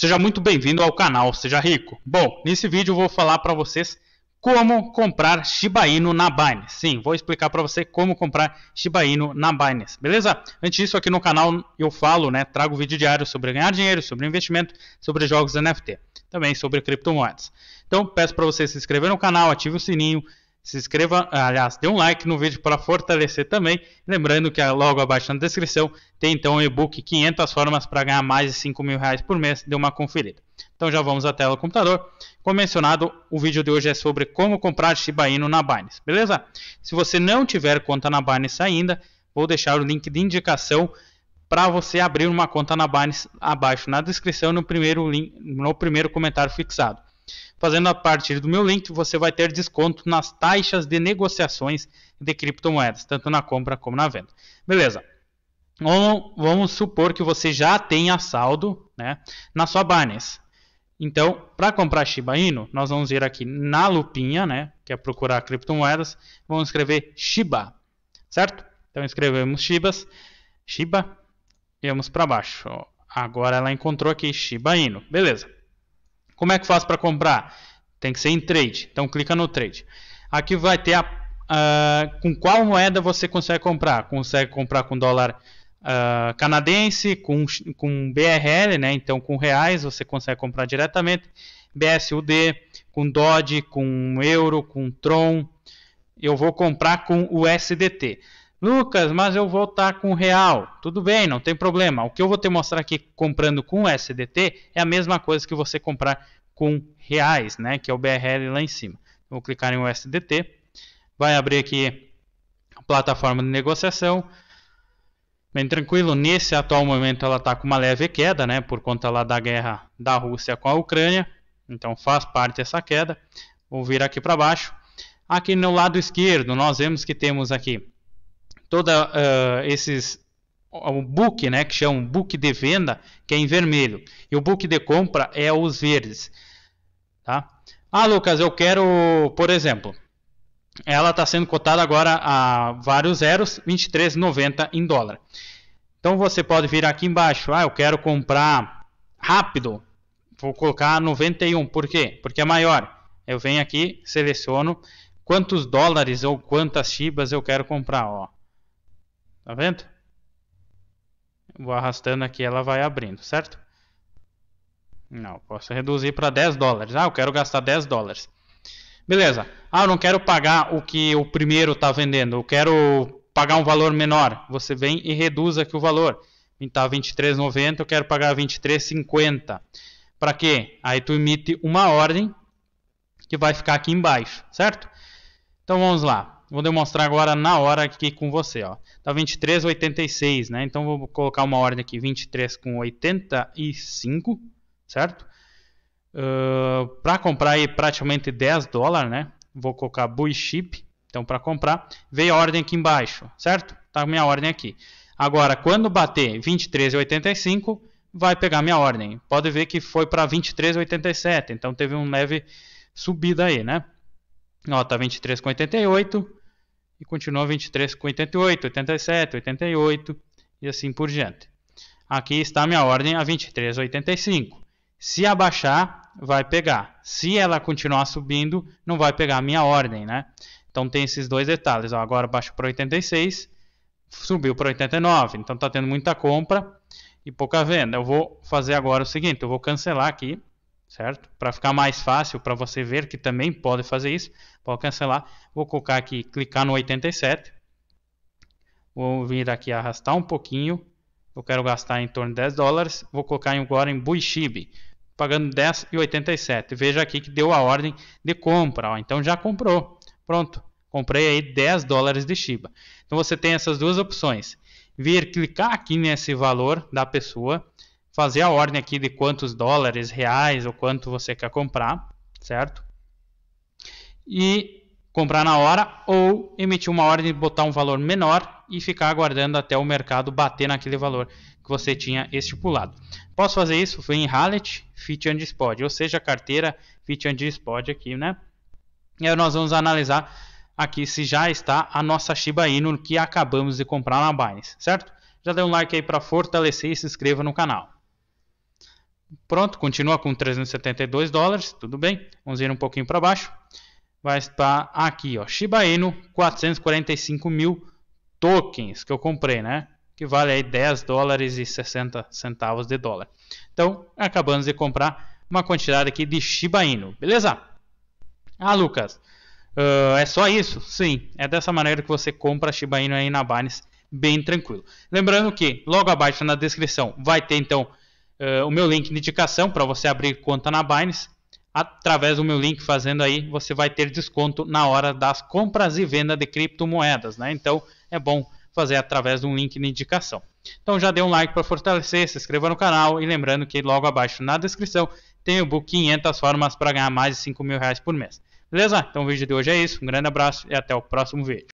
Seja muito bem-vindo ao canal Seja Rico. Bom, nesse vídeo eu vou falar para vocês como comprar Shiba Inu na Binance. Sim, vou explicar para você como comprar Shiba Inu na Binance, beleza? Antes disso, aqui no canal eu falo, né, trago vídeo diário sobre ganhar dinheiro, sobre investimento, sobre jogos NFT, também sobre criptomoedas. Então, peço para você se inscrever no canal, ative o sininho, se inscreva, aliás, dê um like no vídeo para fortalecer também. Lembrando que é logo abaixo na descrição tem então o e-book 500 formas para ganhar mais de 5 mil reais por mês. Dê uma conferida. Então já vamos à tela do computador. Como mencionado, o vídeo de hoje é sobre como comprar Shiba Inu na Binance, beleza? Se você não tiver conta na Binance ainda, vou deixar o link de indicação para você abrir uma conta na Binance abaixo na descrição no primeiro, link, no primeiro comentário fixado. Fazendo a partir do meu link, você vai ter desconto nas taxas de negociações de criptomoedas, tanto na compra como na venda. Beleza. Vamos, supor que você já tenha saldo né, na sua Binance. Então, para comprar Shiba Inu, nós vamos ir aqui na lupinha, né, que é procurar criptomoedas, vamos escrever Shiba, certo? Então escrevemos Shibas, Shiba, vamos para baixo. Agora ela encontrou aqui Shiba Inu, beleza. Como é que faço para comprar? Tem que ser em trade. Então clica no trade. Aqui vai ter a, uh, com qual moeda você consegue comprar. Consegue comprar com dólar uh, canadense, com, com BRL, né? Então com reais você consegue comprar diretamente. BSUD, com Dodge, com Euro, com Tron. Eu vou comprar com USDT. Lucas, mas eu vou estar tá com real. Tudo bem, não tem problema. O que eu vou te mostrar aqui comprando com SDT é a mesma coisa que você comprar com reais, né? Que é o BRL lá em cima. Vou clicar em USDT. Vai abrir aqui a plataforma de negociação. Bem tranquilo, nesse atual momento ela está com uma leve queda, né, por conta lá da guerra da Rússia com a Ucrânia, então faz parte essa queda. Vou vir aqui para baixo. Aqui no lado esquerdo nós vemos que temos aqui toda uh, esses o book, né, que chama book de venda, que é em vermelho, e o book de compra é os verdes, tá? Ah, Lucas, eu quero, por exemplo, ela está sendo cotada agora a vários zeros, 23,90 em dólar. Então você pode vir aqui embaixo, ah, eu quero comprar rápido, vou colocar 91, por quê? Porque é maior. Eu venho aqui, seleciono quantos dólares ou quantas chibas eu quero comprar, ó. Tá vendo? Vou arrastando aqui, ela vai abrindo, certo? Não, posso reduzir para 10 dólares. Ah, eu quero gastar 10 dólares. Beleza. Ah, eu não quero pagar o que o primeiro está vendendo. Eu quero pagar um valor menor. Você vem e reduz aqui o valor. Está 23,90, eu quero pagar 23,50. Para quê? Aí tu emite uma ordem que vai ficar aqui embaixo, certo? Então vamos lá. Vou demonstrar agora na hora aqui com você, ó. Tá 23,86, né? Então vou colocar uma ordem aqui, 23 com 85, certo? Uh, para comprar aí praticamente 10 dólares, né? Vou colocar Buy chip, então para comprar. Veio a ordem aqui embaixo, certo? Tá minha ordem aqui. Agora, quando bater 23,85, vai pegar minha ordem. Pode ver que foi para 23,87, então teve um leve subida aí, né? Ó, tá 23,88, e continua 23 com 88, 87, 88 e assim por diante. Aqui está minha ordem a 23,85. Se abaixar, vai pegar. Se ela continuar subindo, não vai pegar a minha ordem, né? Então tem esses dois detalhes. Ó, agora baixo para 86, subiu para 89. Então está tendo muita compra e pouca venda. Eu vou fazer agora o seguinte, eu vou cancelar aqui certo? Para ficar mais fácil, para você ver que também pode fazer isso, Vou cancelar. Vou colocar aqui, clicar no 87. Vou vir aqui arrastar um pouquinho. Eu quero gastar em torno de 10 dólares. Vou colocar agora em Buishibe, pagando 10,87. Veja aqui que deu a ordem de compra. Ó. Então já comprou. Pronto, comprei aí 10 dólares de Shiba. Então você tem essas duas opções. Vir clicar aqui nesse valor da pessoa fazer a ordem aqui de quantos dólares, reais ou quanto você quer comprar, certo? E comprar na hora ou emitir uma ordem e botar um valor menor e ficar aguardando até o mercado bater naquele valor que você tinha estipulado. Posso fazer isso em Hallet, Fit and Spot, ou seja, carteira Fit and Spot aqui, né? E aí nós vamos analisar aqui se já está a nossa Shiba Inu que acabamos de comprar na Binance, certo? Já dê um like aí para fortalecer e se inscreva no canal. Pronto, continua com 372 dólares, tudo bem. Vamos ir um pouquinho para baixo. Vai estar aqui, ó, Shiba Inu, 445 mil tokens que eu comprei, né? Que vale aí 10 dólares e 60 centavos de dólar. Então, acabamos de comprar uma quantidade aqui de Shiba Inu, beleza? Ah, Lucas, uh, é só isso? Sim, é dessa maneira que você compra Shiba Inu aí na Binance, bem tranquilo. Lembrando que logo abaixo na descrição vai ter então uh, o meu link de indicação para você abrir conta na Binance. Através do meu link fazendo aí, você vai ter desconto na hora das compras e venda de criptomoedas, né? Então é bom fazer através de um link de indicação. Então já dê um like para fortalecer, se inscreva no canal e lembrando que logo abaixo na descrição tem o book 500 formas para ganhar mais de 5 mil reais por mês. Beleza? Então o vídeo de hoje é isso. Um grande abraço e até o próximo vídeo.